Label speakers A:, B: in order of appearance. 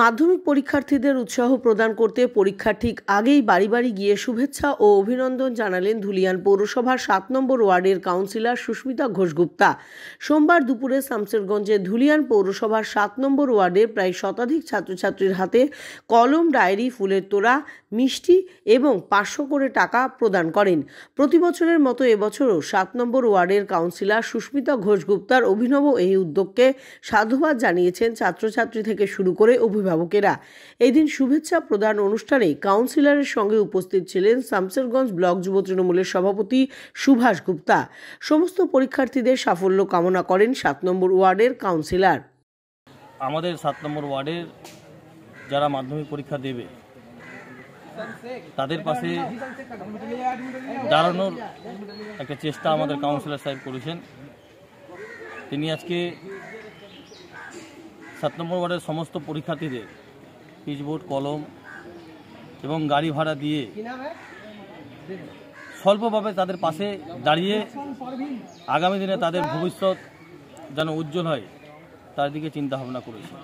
A: মাধ্যমিক পরীক্ষার্থীদের উৎসাহ প্রদান করতে পরীক্ষার ঠিক আগেই বাড়ি বাড়ি গিয়ে শুভেচ্ছা ও অভিনন্দন জানালেন ধুলিয়ান পৌরসভার সাত নম্বর ওয়ার্ডের কাউন্সিলর সুস্মিতা ঘোষগুপ্তা সোমবার দুপুরে শামসেরগঞ্জে ধুলিয়ান পৌরসভার সাত নম্বর ওয়ার্ডের প্রায় শতাধিক ছাত্রছাত্রীর হাতে কলম ডায়েরি ফুলের তোড়া মিষ্টি এবং পাঁচশো করে টাকা প্রদান করেন প্রতি বছরের মতো এবছরও সাত নম্বর ওয়ার্ডের কাউন্সিলর সুস্মিতা ঘোষগুপ্তার অভিনব এই উদ্যোগকে সাধুবাদ জানিয়েছেন ছাত্রছাত্রী থেকে শুরু করে অভিভাবকেরা এদিন শুভেচ্ছা প্রদান অনুষ্ঠানে কাউন্সিলরের সঙ্গে উপস্থিত ছিলেন সামসেরগঞ্জ ব্লক যুব তৃণমূলের সভাপতি সুভাষ গুপ্তা সমস্ত পরীক্ষার্থীদের সাফল্য কামনা করেন সাত নম্বর ওয়ার্ডের কাউন্সিলর
B: আমাদের সাত নম্বর ওয়ার্ডের যারা মাধ্যমিক পরীক্ষা দেবে
A: তাদের পাশে
C: দাঁড়ানোর একটা চেষ্টা আমাদের
B: কাউন্সিলর সাহেব করেছেন তিনি আজকে সাত নম্বর ওয়ার্ডের সমস্ত পরীক্ষার্থীদের পিচবোর্ড কলম এবং গাড়ি ভাড়া দিয়ে স্বল্পভাবে তাদের পাশে দাঁড়িয়ে আগামী দিনে তাদের ভবিষ্যৎ যেন উজ্জ্বল হয় তার দিকে চিন্তা ভাবনা করেছে